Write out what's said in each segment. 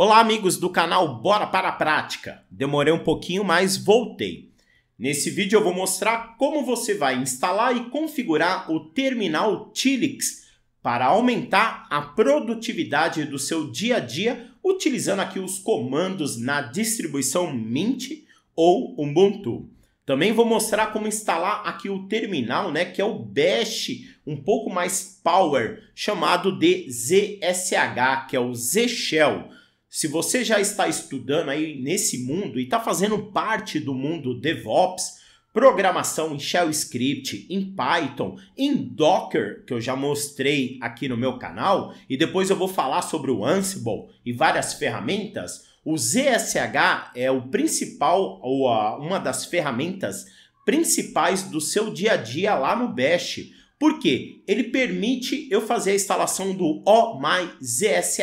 Olá, amigos do canal Bora para a Prática! Demorei um pouquinho, mas voltei. Nesse vídeo eu vou mostrar como você vai instalar e configurar o terminal Tilix para aumentar a produtividade do seu dia a dia utilizando aqui os comandos na distribuição Mint ou Ubuntu. Também vou mostrar como instalar aqui o terminal, né, que é o Bash, um pouco mais power, chamado de ZSH, que é o Z Shell. Se você já está estudando aí nesse mundo e está fazendo parte do mundo DevOps, programação em Shell Script, em Python, em Docker, que eu já mostrei aqui no meu canal, e depois eu vou falar sobre o Ansible e várias ferramentas, o ZSH é o principal, ou a, uma das ferramentas principais do seu dia a dia lá no Bash. Por quê? Ele permite eu fazer a instalação do OMyZSH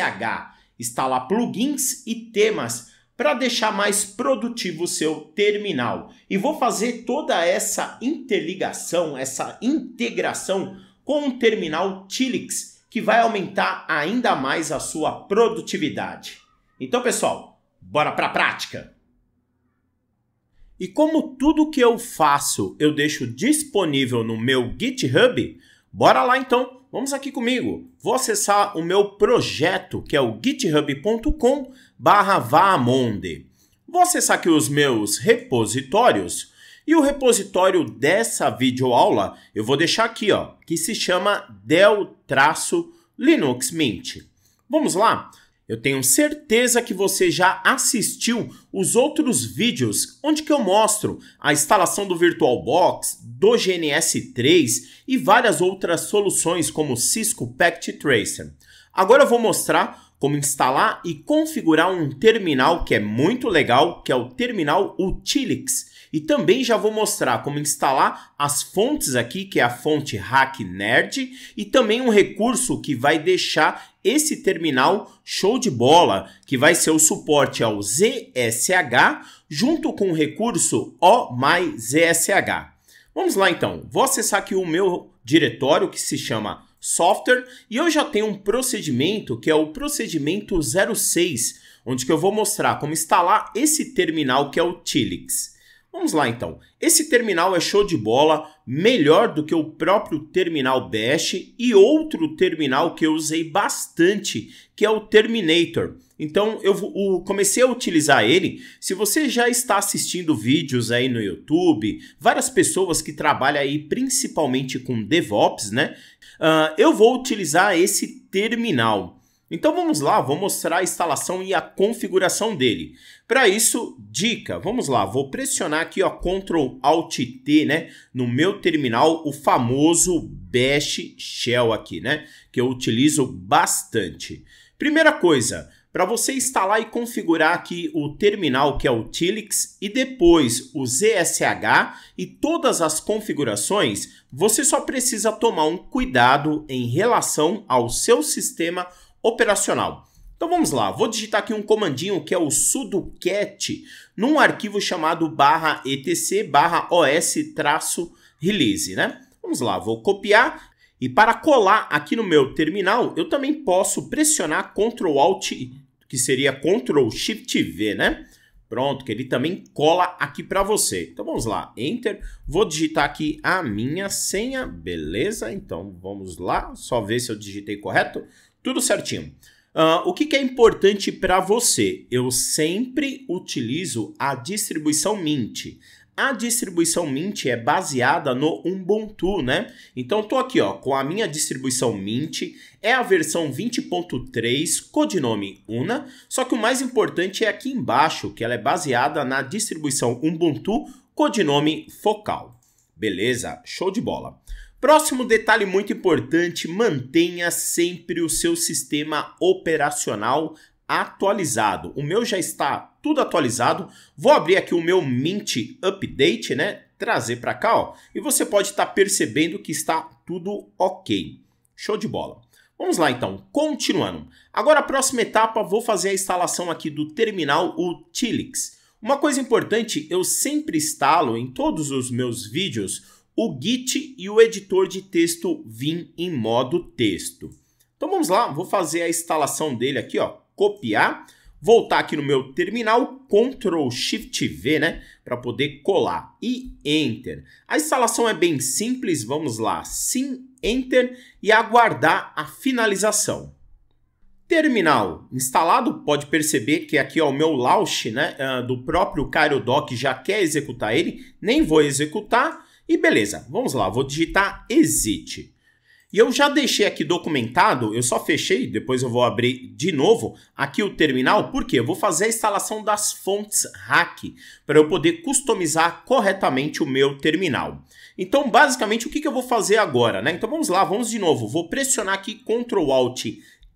instalar plugins e temas para deixar mais produtivo o seu terminal. E vou fazer toda essa interligação, essa integração com o terminal Tilix, que vai aumentar ainda mais a sua produtividade. Então, pessoal, bora para a prática. E como tudo que eu faço eu deixo disponível no meu GitHub, bora lá então Vamos aqui comigo. Vou acessar o meu projeto, que é o github.com barra Vou acessar aqui os meus repositórios e o repositório dessa videoaula eu vou deixar aqui, ó, que se chama del-linux mint. Vamos lá? Eu tenho certeza que você já assistiu os outros vídeos onde que eu mostro a instalação do VirtualBox, do GNS3 e várias outras soluções como Cisco Packet Tracer. Agora eu vou mostrar como instalar e configurar um terminal que é muito legal, que é o terminal Utilix e também já vou mostrar como instalar as fontes aqui, que é a fonte Hack Nerd, e também um recurso que vai deixar esse terminal show de bola, que vai ser o suporte ao ZSH junto com o recurso O mais ZSH. Vamos lá então, vou acessar aqui o meu diretório que se chama software e eu já tenho um procedimento que é o procedimento 06, onde que eu vou mostrar como instalar esse terminal que é o Tilix. Vamos lá então. Esse terminal é show de bola, melhor do que o próprio terminal Bash e outro terminal que eu usei bastante, que é o Terminator. Então eu comecei a utilizar ele. Se você já está assistindo vídeos aí no YouTube, várias pessoas que trabalham aí principalmente com DevOps, né? Uh, eu vou utilizar esse terminal. Então vamos lá, vou mostrar a instalação e a configuração dele. Para isso, dica, vamos lá, vou pressionar aqui o Ctrl Alt T, né, no meu terminal, o famoso Bash Shell aqui, né, que eu utilizo bastante. Primeira coisa, para você instalar e configurar aqui o terminal que é o Tilix e depois o ZSH e todas as configurações, você só precisa tomar um cuidado em relação ao seu sistema operacional. Então vamos lá, vou digitar aqui um comandinho que é o sudo cat num arquivo chamado barra etc barra os traço release, né? Vamos lá, vou copiar e para colar aqui no meu terminal, eu também posso pressionar Ctrl Alt, que seria Ctrl Shift V, né? Pronto, que ele também cola aqui para você. Então vamos lá, Enter, vou digitar aqui a minha senha, beleza? Então vamos lá, só ver se eu digitei correto tudo certinho. Uh, o que, que, é importante para você? Eu sempre utilizo a distribuição Mint. A distribuição Mint é baseada no Ubuntu, né? Então tô aqui, ó, com a minha distribuição Mint, é a versão 20.3, codinome Una, só que o mais importante é aqui embaixo, que ela é baseada na distribuição Ubuntu, codinome Focal. Beleza? Show de bola. Próximo detalhe muito importante: mantenha sempre o seu sistema operacional atualizado. O meu já está tudo atualizado. Vou abrir aqui o meu Mint Update, né? Trazer para cá, ó, e você pode estar tá percebendo que está tudo ok. Show de bola. Vamos lá então, continuando. Agora a próxima etapa, vou fazer a instalação aqui do terminal Utilix. Uma coisa importante, eu sempre instalo em todos os meus vídeos o Git e o editor de texto Vim em modo texto. Então vamos lá, vou fazer a instalação dele aqui, ó, copiar, voltar aqui no meu terminal, Ctrl Shift V, né, para poder colar e Enter. A instalação é bem simples, vamos lá, sim, Enter e aguardar a finalização. Terminal instalado, pode perceber que aqui é o meu launch né, ah, do próprio Cairo já quer executar ele, nem vou executar, e beleza, vamos lá, vou digitar exit. E eu já deixei aqui documentado, eu só fechei, depois eu vou abrir de novo aqui o terminal, porque eu vou fazer a instalação das fontes hack para eu poder customizar corretamente o meu terminal. Então, basicamente, o que, que eu vou fazer agora? Né? Então, vamos lá, vamos de novo. Vou pressionar aqui Ctrl Alt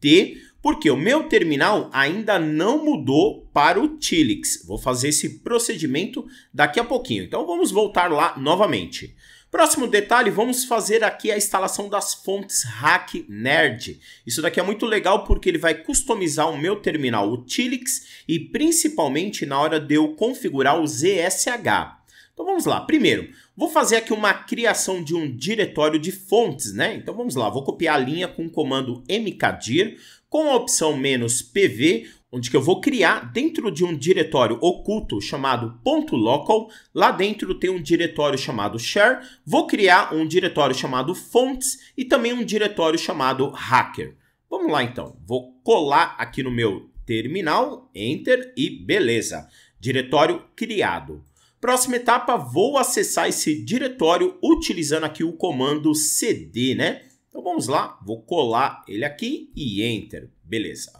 T porque o meu terminal ainda não mudou para o Tilix. Vou fazer esse procedimento daqui a pouquinho. Então vamos voltar lá novamente. Próximo detalhe, vamos fazer aqui a instalação das fontes Hack Nerd. Isso daqui é muito legal porque ele vai customizar o meu terminal, o Tilix, e principalmente na hora de eu configurar o ZSH. Então vamos lá. Primeiro, vou fazer aqui uma criação de um diretório de fontes, né? Então vamos lá, vou copiar a linha com o comando mkdir, com a opção menos "PV", onde que eu vou criar dentro de um diretório oculto chamado ponto .local, lá dentro tem um diretório chamado share, vou criar um diretório chamado fontes e também um diretório chamado hacker. Vamos lá então, vou colar aqui no meu terminal, enter e beleza, diretório criado. Próxima etapa, vou acessar esse diretório utilizando aqui o comando cd, né? Então vamos lá, vou colar ele aqui e Enter, beleza.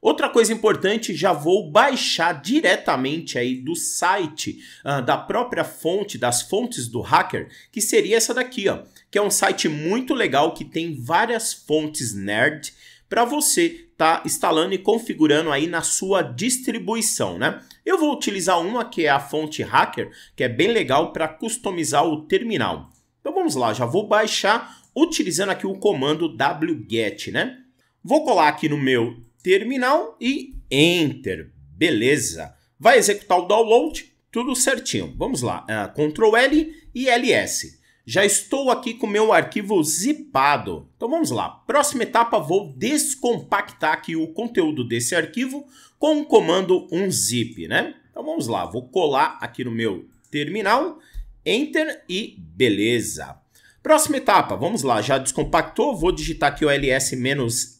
Outra coisa importante, já vou baixar diretamente aí do site uh, da própria fonte, das fontes do hacker, que seria essa daqui, ó, que é um site muito legal que tem várias fontes nerd para você tá instalando e configurando aí na sua distribuição, né? Eu vou utilizar uma que é a fonte hacker, que é bem legal para customizar o terminal. Então vamos lá, já vou baixar utilizando aqui o comando wget, né? Vou colar aqui no meu terminal e enter, beleza. Vai executar o download, tudo certinho. Vamos lá, uh, Ctrl L e LS. Já estou aqui com o meu arquivo zipado. Então vamos lá, próxima etapa vou descompactar aqui o conteúdo desse arquivo com o comando unzip, né? Então vamos lá, vou colar aqui no meu terminal, enter e beleza. Próxima etapa, vamos lá, já descompactou, vou digitar aqui o ls-lh,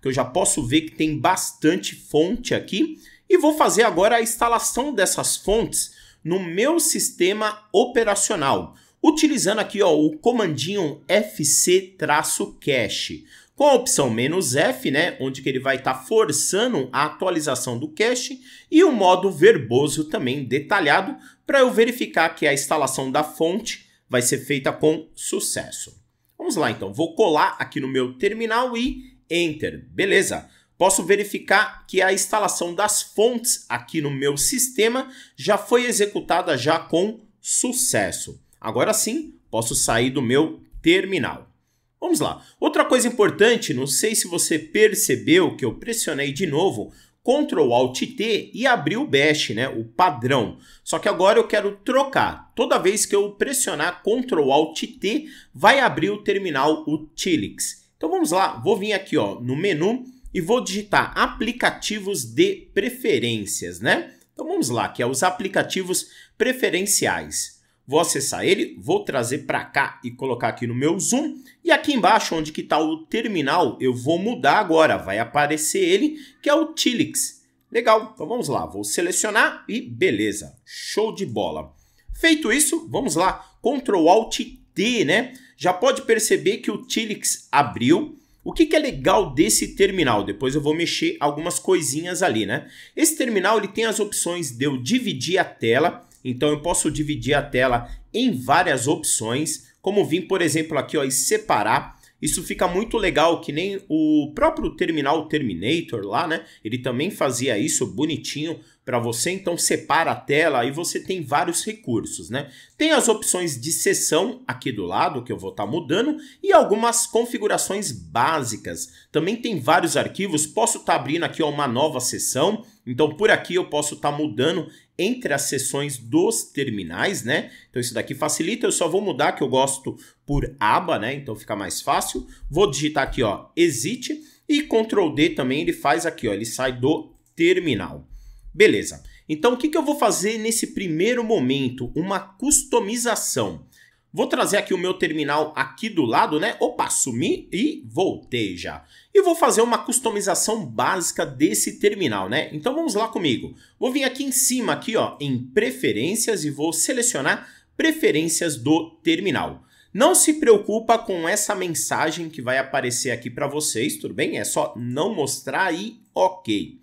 que eu já posso ver que tem bastante fonte aqui, e vou fazer agora a instalação dessas fontes no meu sistema operacional, utilizando aqui ó, o comandinho fc-cache, com a opção "-f", né, onde que ele vai estar tá forçando a atualização do cache, e o modo verboso também detalhado, para eu verificar que a instalação da fonte vai ser feita com sucesso. Vamos lá então, vou colar aqui no meu terminal e Enter, beleza. Posso verificar que a instalação das fontes aqui no meu sistema já foi executada já com sucesso. Agora sim, posso sair do meu terminal. Vamos lá. Outra coisa importante, não sei se você percebeu que eu pressionei de novo Ctrl Alt T e abrir o Bash, né, o padrão. Só que agora eu quero trocar. Toda vez que eu pressionar Ctrl Alt T, vai abrir o terminal Utilix. Então vamos lá, vou vir aqui ó, no menu e vou digitar aplicativos de preferências, né? Então vamos lá, que é os aplicativos preferenciais. Vou acessar ele, vou trazer para cá e colocar aqui no meu zoom. E aqui embaixo, onde que está o terminal, eu vou mudar agora. Vai aparecer ele, que é o Tilix. Legal, então vamos lá. Vou selecionar e beleza. Show de bola. Feito isso, vamos lá. Ctrl Alt T, né? Já pode perceber que o Tilix abriu. O que, que, é legal desse terminal? Depois eu vou mexer algumas coisinhas ali, né? Esse terminal ele tem as opções de eu dividir a tela, então eu posso dividir a tela em várias opções, como vim, por exemplo, aqui ó, e separar. Isso fica muito legal, que nem o próprio terminal Terminator lá, né? Ele também fazia isso bonitinho para você, então separa a tela, e você tem vários recursos, né? Tem as opções de sessão aqui do lado, que eu vou estar tá mudando, e algumas configurações básicas. Também tem vários arquivos, posso estar tá abrindo aqui ó, uma nova sessão, então por aqui eu posso estar tá mudando entre as sessões dos terminais, né? Então isso daqui facilita, eu só vou mudar que eu gosto por aba, né? Então fica mais fácil. Vou digitar aqui, ó, exit, e Ctrl D também ele faz aqui, ó, ele sai do terminal. Beleza. Então, o que, que eu vou fazer nesse primeiro momento? Uma customização. Vou trazer aqui o meu terminal aqui do lado, né? Opa, sumi e voltei já. E vou fazer uma customização básica desse terminal, né? Então vamos lá comigo. Vou vir aqui em cima, aqui ó, em preferências e vou selecionar preferências do terminal. Não se preocupa com essa mensagem que vai aparecer aqui para vocês, tudo bem? É só não mostrar e ok.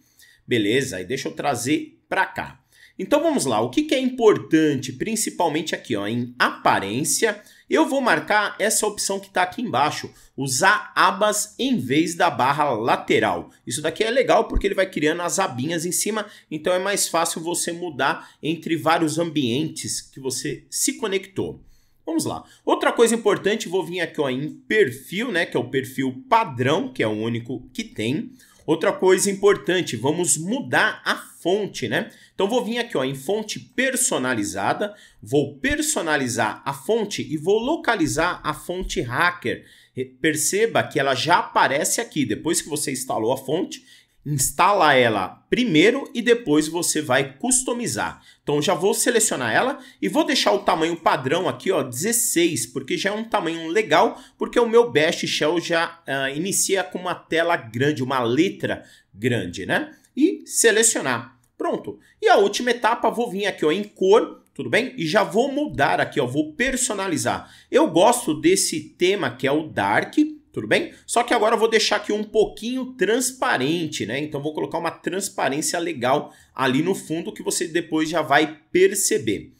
Beleza, aí deixa eu trazer para cá. Então vamos lá, o que, que é importante, principalmente aqui ó, em aparência, eu vou marcar essa opção que está aqui embaixo, usar abas em vez da barra lateral. Isso daqui é legal porque ele vai criando as abinhas em cima, então é mais fácil você mudar entre vários ambientes que você se conectou. Vamos lá. Outra coisa importante, vou vir aqui ó, em perfil, né, que é o perfil padrão, que é o único que tem. Outra coisa importante, vamos mudar a fonte, né? Então vou vir aqui ó, em fonte personalizada, vou personalizar a fonte e vou localizar a fonte hacker. Perceba que ela já aparece aqui, depois que você instalou a fonte, instala ela primeiro e depois você vai customizar. Então já vou selecionar ela e vou deixar o tamanho padrão aqui, ó, 16, porque já é um tamanho legal, porque o meu Bash Shell já uh, inicia com uma tela grande, uma letra grande, né? E selecionar. Pronto. E a última etapa, vou vir aqui ó, em cor, tudo bem? E já vou mudar aqui, ó, vou personalizar. Eu gosto desse tema que é o Dark, tudo bem? Só que agora eu vou deixar aqui um pouquinho transparente, né? Então vou colocar uma transparência legal ali no fundo que você depois já vai perceber.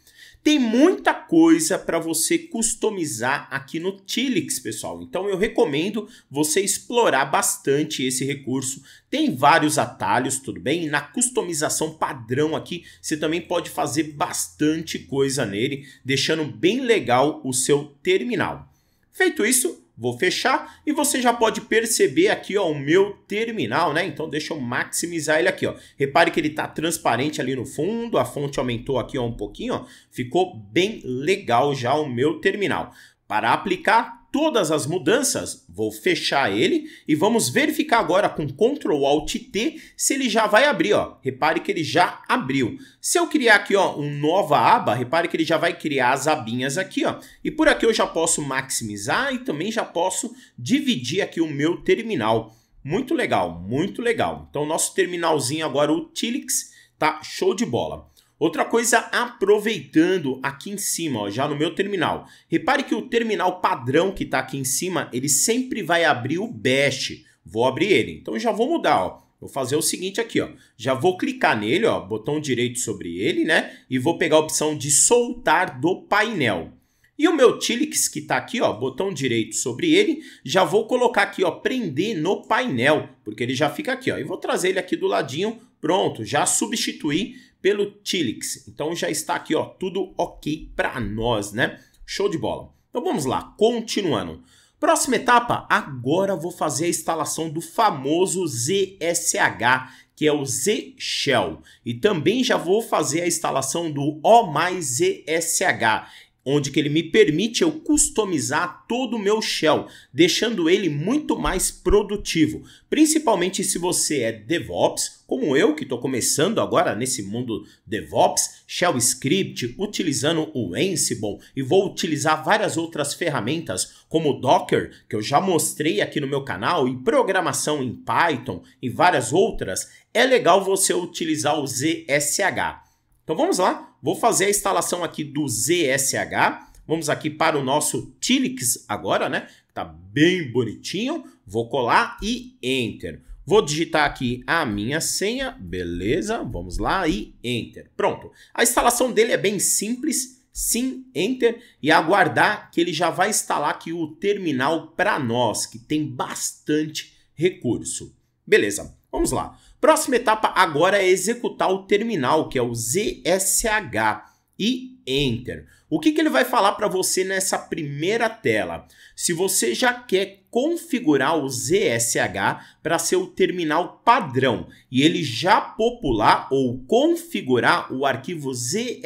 Tem muita coisa para você customizar aqui no Tilix, pessoal. Então eu recomendo você explorar bastante esse recurso. Tem vários atalhos, tudo bem? Na customização padrão aqui, você também pode fazer bastante coisa nele, deixando bem legal o seu terminal. Feito isso, Vou fechar e você já pode perceber aqui ó, o meu terminal, né? Então deixa eu maximizar ele aqui. Ó. Repare que ele está transparente ali no fundo, a fonte aumentou aqui ó, um pouquinho, ó. ficou bem legal já o meu terminal. Para aplicar, todas as mudanças, vou fechar ele e vamos verificar agora com Ctrl Alt T se ele já vai abrir, ó. Repare que ele já abriu. Se eu criar aqui, ó, uma nova aba, repare que ele já vai criar as abinhas aqui, ó. E por aqui eu já posso maximizar e também já posso dividir aqui o meu terminal. Muito legal, muito legal. Então nosso terminalzinho agora o Tilix tá show de bola. Outra coisa, aproveitando aqui em cima, ó, já no meu terminal. Repare que o terminal padrão que está aqui em cima, ele sempre vai abrir o Bash. Vou abrir ele. Então já vou mudar, ó. Vou fazer o seguinte aqui, ó. Já vou clicar nele, ó, botão direito sobre ele, né? E vou pegar a opção de soltar do painel. E o meu Tilix que está aqui, ó, botão direito sobre ele, já vou colocar aqui, ó, prender no painel, porque ele já fica aqui, ó. E vou trazer ele aqui do ladinho, pronto, já substituí pelo Tilix. Então já está aqui, ó, tudo ok para nós, né? Show de bola. Então vamos lá, continuando. Próxima etapa, agora vou fazer a instalação do famoso ZSH, que é o Z Shell. E também já vou fazer a instalação do O mais ZSH onde que ele me permite eu customizar todo o meu shell, deixando ele muito mais produtivo, principalmente se você é DevOps, como eu que estou começando agora nesse mundo DevOps, Shell Script, utilizando o Ansible e vou utilizar várias outras ferramentas como Docker, que eu já mostrei aqui no meu canal, e programação em Python e várias outras, é legal você utilizar o ZSH. Então vamos lá, vou fazer a instalação aqui do ZSH, vamos aqui para o nosso Tilix agora, né? Tá bem bonitinho, vou colar e Enter. Vou digitar aqui a minha senha, beleza, vamos lá e Enter. Pronto, a instalação dele é bem simples, sim, enter e aguardar que ele já vai instalar aqui o terminal para nós, que tem bastante recurso. Beleza, vamos lá. Próxima etapa agora é executar o terminal, que é o ZSH, e Enter. O que, que ele vai falar para você nessa primeira tela? Se você já quer configurar o ZSH para ser o terminal padrão e ele já popular ou configurar o arquivo zshrc,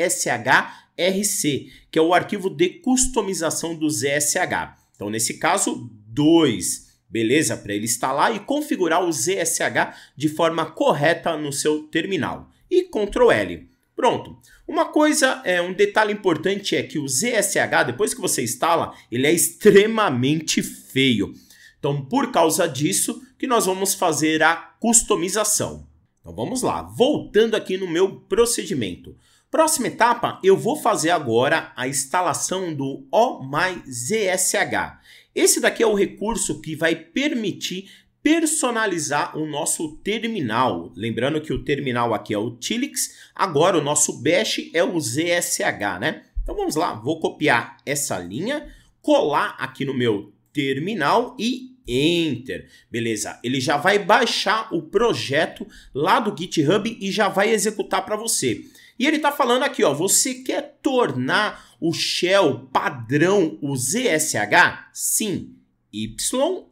que é o arquivo de customização do ZSH. Então, nesse caso, 2 beleza? Para ele instalar e configurar o ZSH de forma correta no seu terminal. E Ctrl L. Pronto. Uma coisa, é, um detalhe importante é que o ZSH, depois que você instala, ele é extremamente feio. Então, por causa disso, que nós vamos fazer a customização. Então, vamos lá. Voltando aqui no meu procedimento. Próxima etapa, eu vou fazer agora a instalação do OMyZSH. Esse daqui é o recurso que vai permitir personalizar o nosso terminal. Lembrando que o terminal aqui é o Tilix, agora o nosso Bash é o ZSH, né? Então vamos lá, vou copiar essa linha, colar aqui no meu terminal e Enter. Beleza, ele já vai baixar o projeto lá do GitHub e já vai executar para você. E ele está falando aqui, ó, você quer tornar o Shell padrão, o ZSH? Sim, Y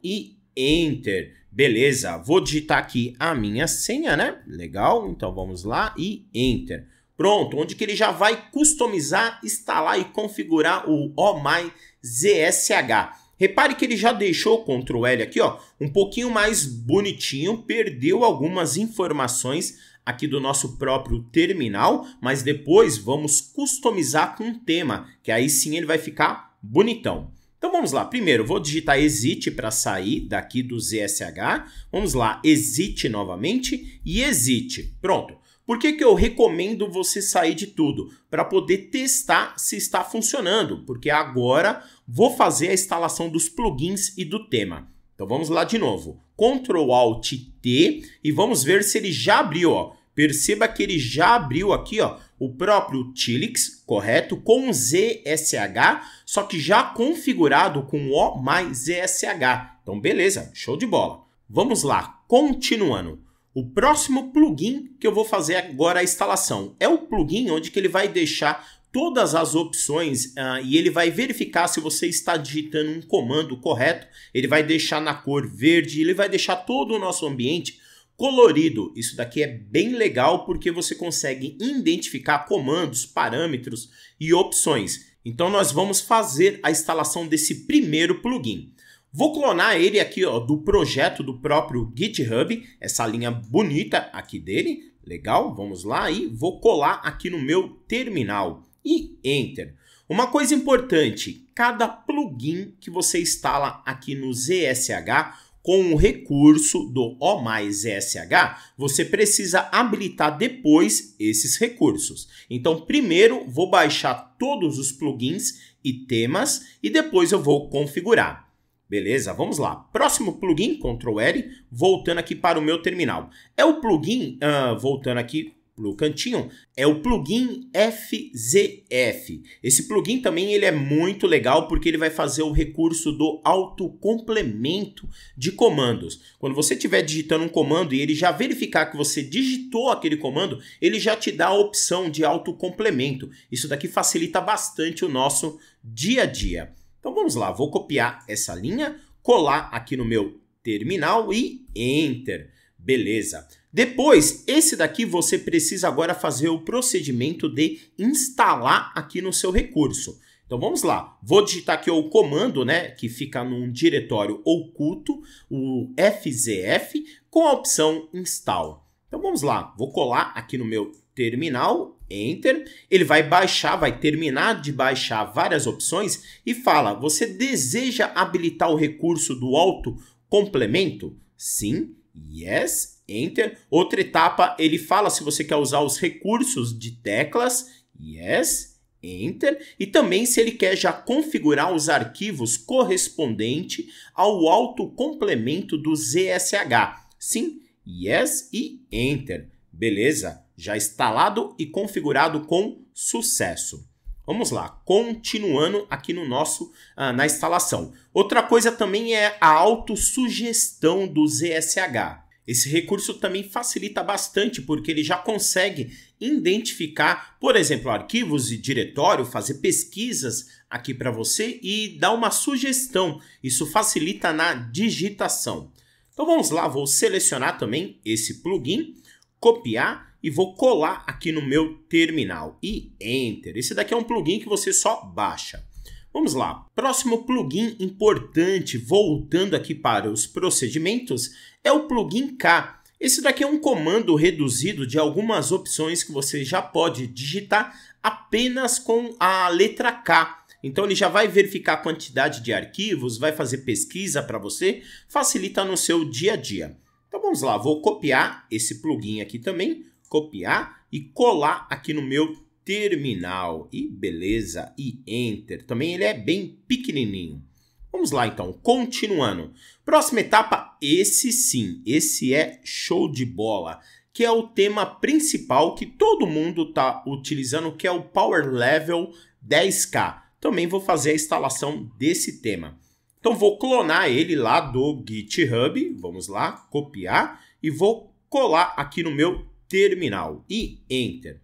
e Enter. Beleza, vou digitar aqui a minha senha, né? Legal, então vamos lá e Enter. Pronto, onde que ele já vai customizar, instalar e configurar o OMI ZSH. Repare que ele já deixou o Ctrl L aqui, ó, um pouquinho mais bonitinho, perdeu algumas informações aqui do nosso próprio terminal, mas depois vamos customizar com um tema, que aí sim ele vai ficar bonitão. Então vamos lá, primeiro vou digitar exit para sair daqui do ZSH, vamos lá, exit novamente e exit, pronto. Por que, que eu recomendo você sair de tudo? Para poder testar se está funcionando, porque agora vou fazer a instalação dos plugins e do tema. Então vamos lá de novo. Ctrl Alt T e vamos ver se ele já abriu, ó. Perceba que ele já abriu aqui, ó, o próprio Tilix, correto? Com ZSH, só que já configurado com O mais ZSH. Então beleza, show de bola. Vamos lá, continuando. O próximo plugin que eu vou fazer agora a instalação é o plugin onde que ele vai deixar todas as opções uh, e ele vai verificar se você está digitando um comando correto. Ele vai deixar na cor verde, ele vai deixar todo o nosso ambiente colorido. Isso daqui é bem legal porque você consegue identificar comandos, parâmetros e opções. Então nós vamos fazer a instalação desse primeiro plugin. Vou clonar ele aqui ó, do projeto do próprio GitHub, essa linha bonita aqui dele. Legal, vamos lá e vou colar aqui no meu terminal e Enter. Uma coisa importante, cada plugin que você instala aqui no ZSH com o recurso do O mais SH, você precisa habilitar depois esses recursos. Então, primeiro vou baixar todos os plugins e temas e depois eu vou configurar. Beleza, vamos lá. Próximo plugin, Ctrl L, voltando aqui para o meu terminal. É o plugin, uh, voltando aqui no cantinho, é o plugin FZF. Esse plugin também ele é muito legal porque ele vai fazer o recurso do autocomplemento de comandos. Quando você estiver digitando um comando e ele já verificar que você digitou aquele comando, ele já te dá a opção de autocomplemento. Isso daqui facilita bastante o nosso dia a dia. Então vamos lá, vou copiar essa linha, colar aqui no meu terminal e enter. Beleza. Depois, esse daqui você precisa agora fazer o procedimento de instalar aqui no seu recurso. Então vamos lá, vou digitar aqui o comando, né, que fica num diretório oculto, o FZF, com a opção install. Então vamos lá, vou colar aqui no meu terminal, enter, ele vai baixar, vai terminar de baixar várias opções e fala, você deseja habilitar o recurso do auto complemento? Sim, yes, enter. Outra etapa, ele fala se você quer usar os recursos de teclas, yes, enter. E também se ele quer já configurar os arquivos correspondente ao autocomplemento do ZSH, sim, yes e enter. Beleza? Já instalado e configurado com sucesso. Vamos lá, continuando aqui no nosso ah, na instalação. Outra coisa também é a autossugestão do ZSH. Esse recurso também facilita bastante porque ele já consegue identificar, por exemplo, arquivos e diretório, fazer pesquisas aqui para você e dar uma sugestão. Isso facilita na digitação. Então vamos lá, vou selecionar também esse plugin, copiar e vou colar aqui no meu terminal e Enter. Esse daqui é um plugin que você só baixa. Vamos lá. Próximo plugin importante, voltando aqui para os procedimentos, é o plugin K. Esse daqui é um comando reduzido de algumas opções que você já pode digitar apenas com a letra K. Então ele já vai verificar a quantidade de arquivos, vai fazer pesquisa para você, facilita no seu dia a dia. Então vamos lá, vou copiar esse plugin aqui também, copiar e colar aqui no meu terminal. E beleza, e Enter. Também ele é bem pequenininho. Vamos lá então, continuando. Próxima etapa, esse sim, esse é show de bola, que é o tema principal que todo mundo está utilizando, que é o Power Level 10K. Também vou fazer a instalação desse tema. Então vou clonar ele lá do GitHub, vamos lá, copiar e vou colar aqui no meu terminal e Enter.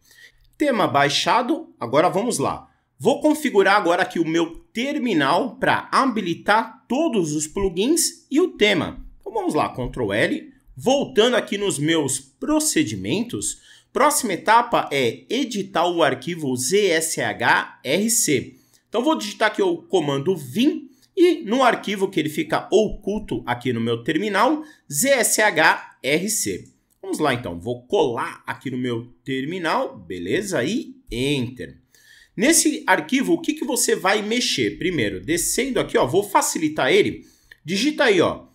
Tema baixado, agora vamos lá. Vou configurar agora aqui o meu terminal para habilitar todos os plugins e o tema. Então vamos lá, Ctrl L. Voltando aqui nos meus procedimentos, próxima etapa é editar o arquivo zshrc. Então vou digitar aqui o comando vim e no arquivo que ele fica oculto aqui no meu terminal, zshrc. Vamos lá então, vou colar aqui no meu terminal, beleza? E Enter. Nesse arquivo, o que, que você vai mexer? Primeiro, descendo aqui, ó, vou facilitar ele, digita aí, ó,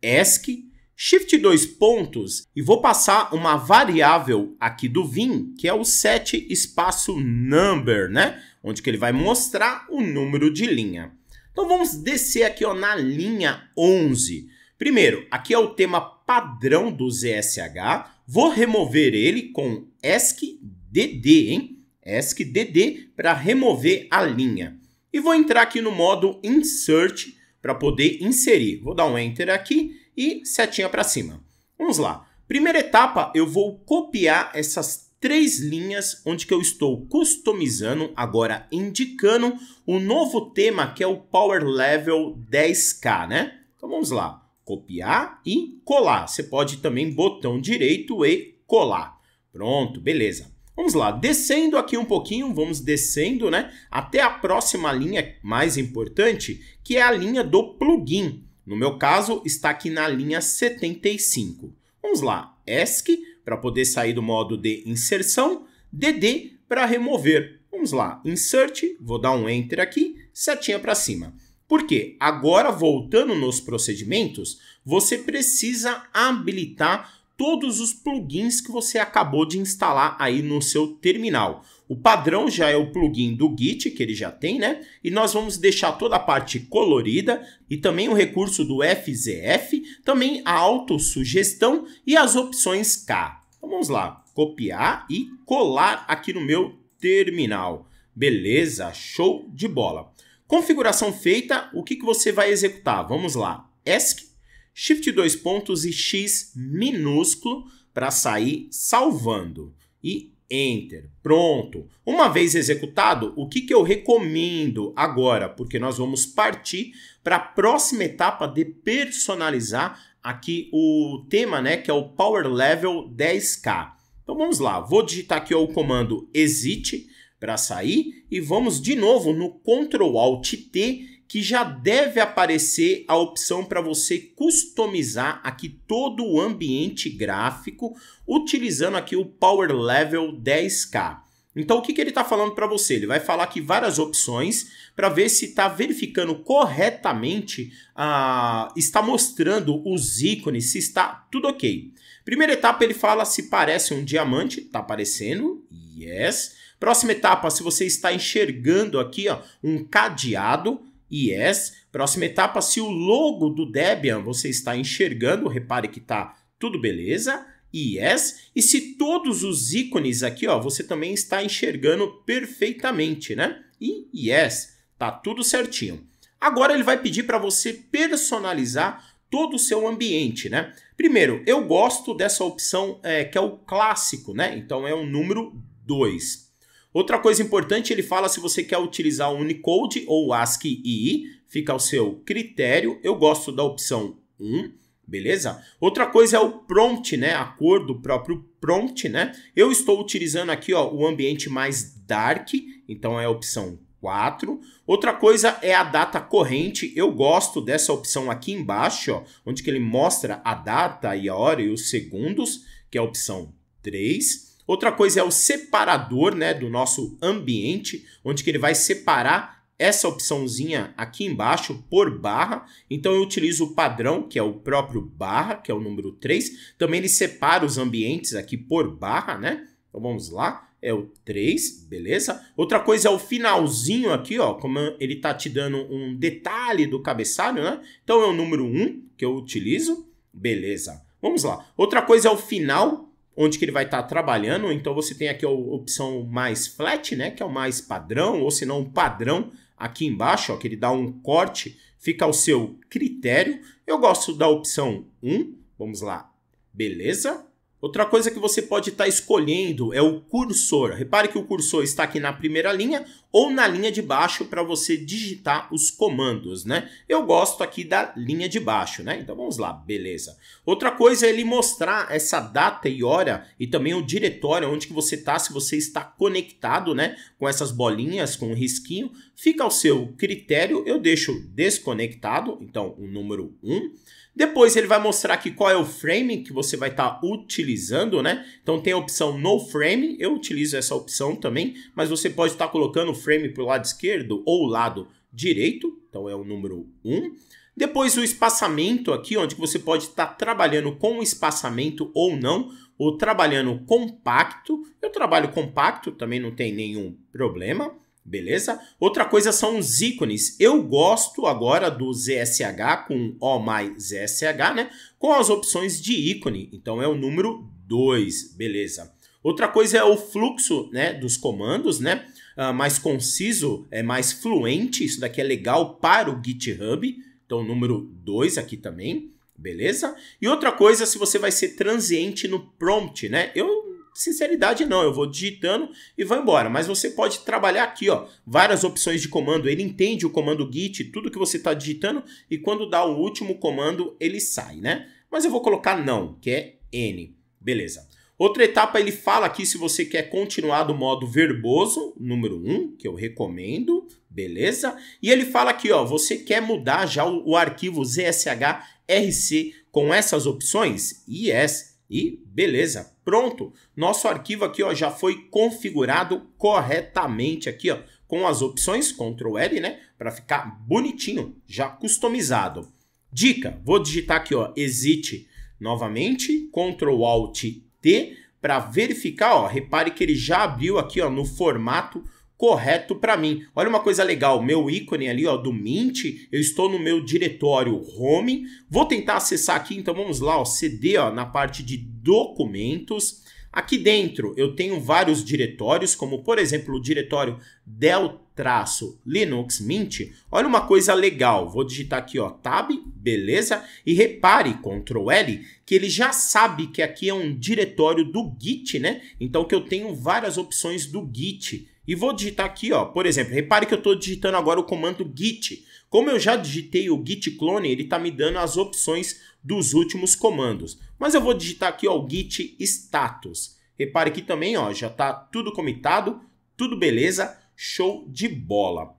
ESC, shift dois pontos e vou passar uma variável aqui do Vim, que é o set espaço number, né? Onde que ele vai mostrar o número de linha. Então vamos descer aqui ó, na linha 11. Primeiro, aqui é o tema padrão do ZSH. Vou remover ele com ESC-DD, hein? ESC-DD para remover a linha. E vou entrar aqui no modo Insert para poder inserir. Vou dar um Enter aqui e setinha para cima. Vamos lá. Primeira etapa, eu vou copiar essas três linhas onde que eu estou customizando, agora indicando o novo tema que é o Power Level 10K, né? Então vamos lá copiar e colar. Você pode também botão direito e colar. Pronto, beleza. Vamos lá, descendo aqui um pouquinho, vamos descendo, né? Até a próxima linha mais importante, que é a linha do plugin. No meu caso, está aqui na linha 75. Vamos lá, ESC para poder sair do modo de inserção, DD para remover. Vamos lá, insert, vou dar um enter aqui, setinha para cima. Porque agora, voltando nos procedimentos, você precisa habilitar todos os plugins que você acabou de instalar aí no seu terminal. O padrão já é o plugin do Git, que ele já tem, né? E nós vamos deixar toda a parte colorida e também o recurso do FZF, também a autossugestão e as opções K. Então, vamos lá, copiar e colar aqui no meu terminal. Beleza, show de bola. Configuração feita, o que, que você vai executar? Vamos lá, ESC, Shift dois pontos e X minúsculo para sair salvando. E Enter. Pronto. Uma vez executado, o que, que eu recomendo agora? Porque nós vamos partir para a próxima etapa de personalizar aqui o tema, né? Que é o Power Level 10K. Então vamos lá. Vou digitar aqui o comando exit para sair e vamos de novo no Ctrl Alt T que já deve aparecer a opção para você customizar aqui todo o ambiente gráfico utilizando aqui o Power Level 10K. Então o que, que ele está falando para você? Ele vai falar aqui várias opções para ver se está verificando corretamente, ah, está mostrando os ícones, se está tudo ok. Primeira etapa ele fala se parece um diamante, está aparecendo, yes. Próxima etapa, se você está enxergando aqui ó, um cadeado, yes. Próxima etapa, se o logo do Debian você está enxergando, repare que está tudo beleza, yes. E se todos os ícones aqui, ó, você também está enxergando perfeitamente, né? E yes, tá tudo certinho. Agora ele vai pedir para você personalizar todo o seu ambiente, né? Primeiro, eu gosto dessa opção é, que é o clássico, né? Então é o número 2. Outra coisa importante, ele fala se você quer utilizar o Unicode ou ASCII, fica ao seu critério. Eu gosto da opção 1, beleza? Outra coisa é o prompt, né? A cor do próprio prompt, né? Eu estou utilizando aqui, ó, o ambiente mais dark, então é a opção 4. Outra coisa é a data corrente. Eu gosto dessa opção aqui embaixo, ó, onde que ele mostra a data e a hora e os segundos, que é a opção 3. Outra coisa é o separador né, do nosso ambiente, onde que ele vai separar essa opçãozinha aqui embaixo por barra. Então eu utilizo o padrão, que é o próprio barra, que é o número 3. Também ele separa os ambientes aqui por barra, né? Então vamos lá é o 3, beleza? Outra coisa é o finalzinho aqui, ó, como ele tá te dando um detalhe do cabeçalho, né? Então é o número 1 que eu utilizo, beleza. Vamos lá. Outra coisa é o final, onde que ele vai estar tá trabalhando. Então você tem aqui a opção mais flat, né, que é o mais padrão, ou se não padrão aqui embaixo, ó, que ele dá um corte, fica ao seu critério. Eu gosto da opção 1, vamos lá, beleza. Outra coisa que você pode estar tá escolhendo é o cursor. Repare que o cursor está aqui na primeira linha ou na linha de baixo para você digitar os comandos, né? Eu gosto aqui da linha de baixo, né? Então vamos lá, beleza. Outra coisa é ele mostrar essa data e hora e também o diretório onde que você está, se você está conectado, né? Com essas bolinhas, com o um risquinho. Fica ao seu critério, eu deixo desconectado, então o número 1. Um. Depois ele vai mostrar aqui qual é o frame que você vai estar tá utilizando, né? Então tem a opção no frame, eu utilizo essa opção também, mas você pode estar tá colocando o frame para o lado esquerdo ou lado direito, então é o número 1. Depois o espaçamento aqui, onde você pode estar tá trabalhando com espaçamento ou não, ou trabalhando compacto. Eu trabalho compacto, também não tem nenhum problema beleza? Outra coisa são os ícones. Eu gosto agora do ZSH com O mais ZSH, né? Com as opções de ícone. Então é o número 2, beleza? Outra coisa é o fluxo né, dos comandos, né? Uh, mais conciso, é mais fluente. Isso daqui é legal para o GitHub. Então, número 2 aqui também, beleza? E outra coisa, se você vai ser transiente no prompt, né? Eu sinceridade não, eu vou digitando e vou embora. Mas você pode trabalhar aqui, ó, várias opções de comando. Ele entende o comando git, tudo que você está digitando e quando dá o último comando ele sai, né? Mas eu vou colocar não, que é n, beleza? Outra etapa ele fala aqui se você quer continuar do modo verboso, número 1, um, que eu recomendo, beleza? E ele fala aqui, ó, você quer mudar já o, o arquivo zshrc com essas opções? Yes, e beleza, pronto. Nosso arquivo aqui ó, já foi configurado corretamente aqui ó, com as opções Ctrl L, né? Para ficar bonitinho, já customizado. Dica, vou digitar aqui ó, exit novamente, Ctrl Alt T para verificar, ó, repare que ele já abriu aqui ó, no formato correto para mim. Olha uma coisa legal, meu ícone ali ó, do Mint, eu estou no meu diretório Home, vou tentar acessar aqui, então vamos lá, ó, CD ó, na parte de documentos, Aqui dentro eu tenho vários diretórios, como por exemplo o diretório del-linux mint. Olha uma coisa legal, vou digitar aqui ó, tab, beleza? E repare, Ctrl L, que ele já sabe que aqui é um diretório do Git, né? Então que eu tenho várias opções do Git. E vou digitar aqui, ó, por exemplo, repare que eu estou digitando agora o comando git. Como eu já digitei o git clone, ele está me dando as opções dos últimos comandos. Mas eu vou digitar aqui ó, o git status. Repare que também ó, já está tudo comitado, tudo beleza, show de bola.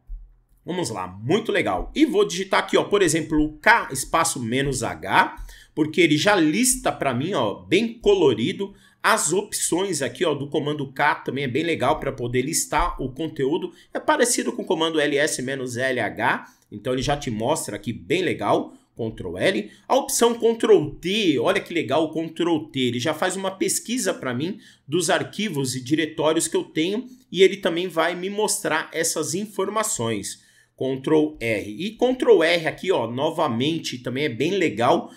Vamos lá, muito legal. E vou digitar aqui, ó, por exemplo, o k espaço menos h, porque ele já lista para mim, ó, bem colorido as opções aqui ó, do comando K também é bem legal para poder listar o conteúdo. É parecido com o comando ls-lh, então ele já te mostra aqui bem legal. Ctrl L. A opção Ctrl T, olha que legal o Ctrl T, ele já faz uma pesquisa para mim dos arquivos e diretórios que eu tenho e ele também vai me mostrar essas informações. Ctrl R. E Ctrl R aqui, ó, novamente, também é bem legal uh,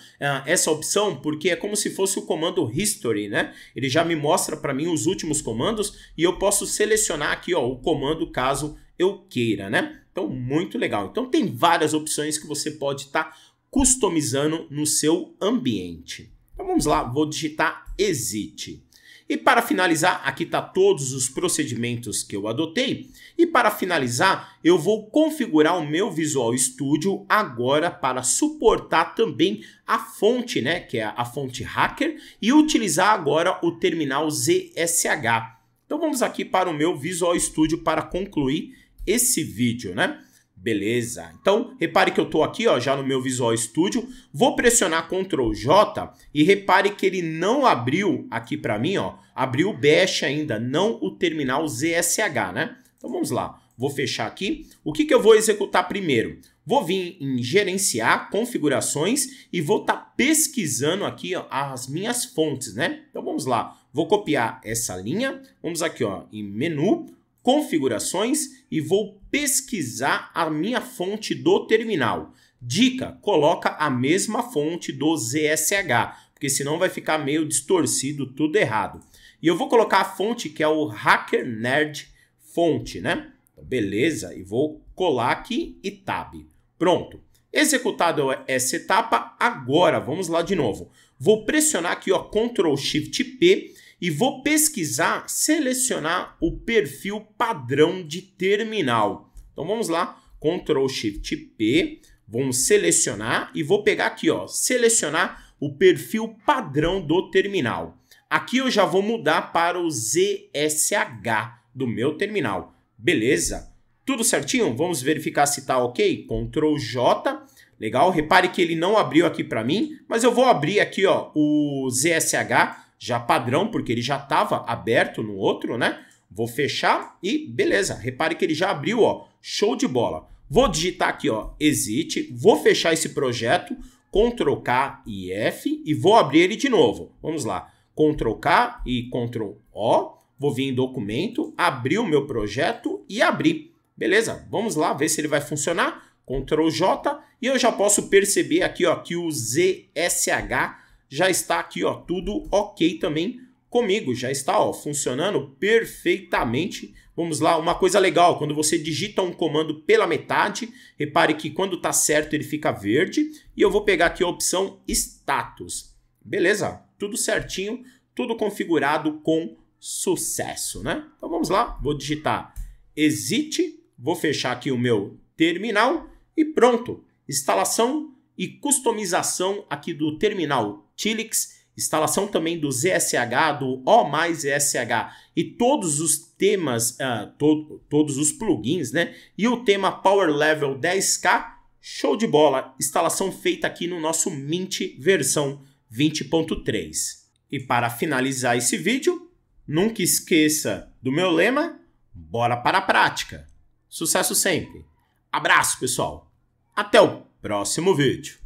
essa opção, porque é como se fosse o comando history, né? Ele já me mostra para mim os últimos comandos e eu posso selecionar aqui, ó, o comando caso eu queira, né? Então, muito legal. Então, tem várias opções que você pode estar tá customizando no seu ambiente. Então, vamos lá, vou digitar exit. E para finalizar, aqui está todos os procedimentos que eu adotei. E para finalizar, eu vou configurar o meu Visual Studio agora para suportar também a fonte, né, que é a fonte Hacker, e utilizar agora o terminal ZSH. Então vamos aqui para o meu Visual Studio para concluir esse vídeo, né? Beleza, então repare que eu estou aqui ó, já no meu Visual Studio, vou pressionar Ctrl J e repare que ele não abriu aqui para mim, ó, abriu o Bash ainda, não o terminal ZSH, né? Então vamos lá, vou fechar aqui. O que, que eu vou executar primeiro? Vou vir em gerenciar configurações e vou estar tá pesquisando aqui ó, as minhas fontes, né? Então vamos lá, vou copiar essa linha, vamos aqui ó, em menu, configurações e vou pesquisar a minha fonte do terminal. Dica: coloca a mesma fonte do ZSH, porque senão vai ficar meio distorcido, tudo errado. E eu vou colocar a fonte que é o Hacker Nerd Fonte, né? Então, beleza, e vou colar aqui e tab. Pronto. Executado essa etapa, agora vamos lá de novo. Vou pressionar aqui o Ctrl Shift P e vou pesquisar, selecionar o perfil padrão de terminal. Então vamos lá, Ctrl Shift P, vamos selecionar e vou pegar aqui, ó, selecionar o perfil padrão do terminal. Aqui eu já vou mudar para o ZSH do meu terminal. Beleza? Tudo certinho? Vamos verificar se está ok. Ctrl J. Legal, repare que ele não abriu aqui para mim, mas eu vou abrir aqui ó, o ZSH já padrão, porque ele já estava aberto no outro, né? Vou fechar e beleza. Repare que ele já abriu, ó. Show de bola. Vou digitar aqui, ó, exit, vou fechar esse projeto, Ctrl K e F e vou abrir ele de novo. Vamos lá. Ctrl K e Ctrl O. Vou vir em documento, abrir o meu projeto e abrir. Beleza? Vamos lá ver se ele vai funcionar. Ctrl J e eu já posso perceber aqui, ó, que o ZSH já está aqui, ó, tudo ok também comigo, já está, ó, funcionando perfeitamente. Vamos lá, uma coisa legal, quando você digita um comando pela metade, repare que quando está certo ele fica verde, e eu vou pegar aqui a opção status. Beleza, tudo certinho, tudo configurado com sucesso, né? Então vamos lá, vou digitar exit, vou fechar aqui o meu terminal e pronto. Instalação e customização aqui do terminal Tilix, instalação também do ZSH, do O mais ZSH e todos os temas, uh, to todos os plugins, né? E o tema Power Level 10K, show de bola, instalação feita aqui no nosso Mint versão 20.3. E para finalizar esse vídeo, nunca esqueça do meu lema, bora para a prática. Sucesso sempre. Abraço, pessoal. Até o próximo vídeo.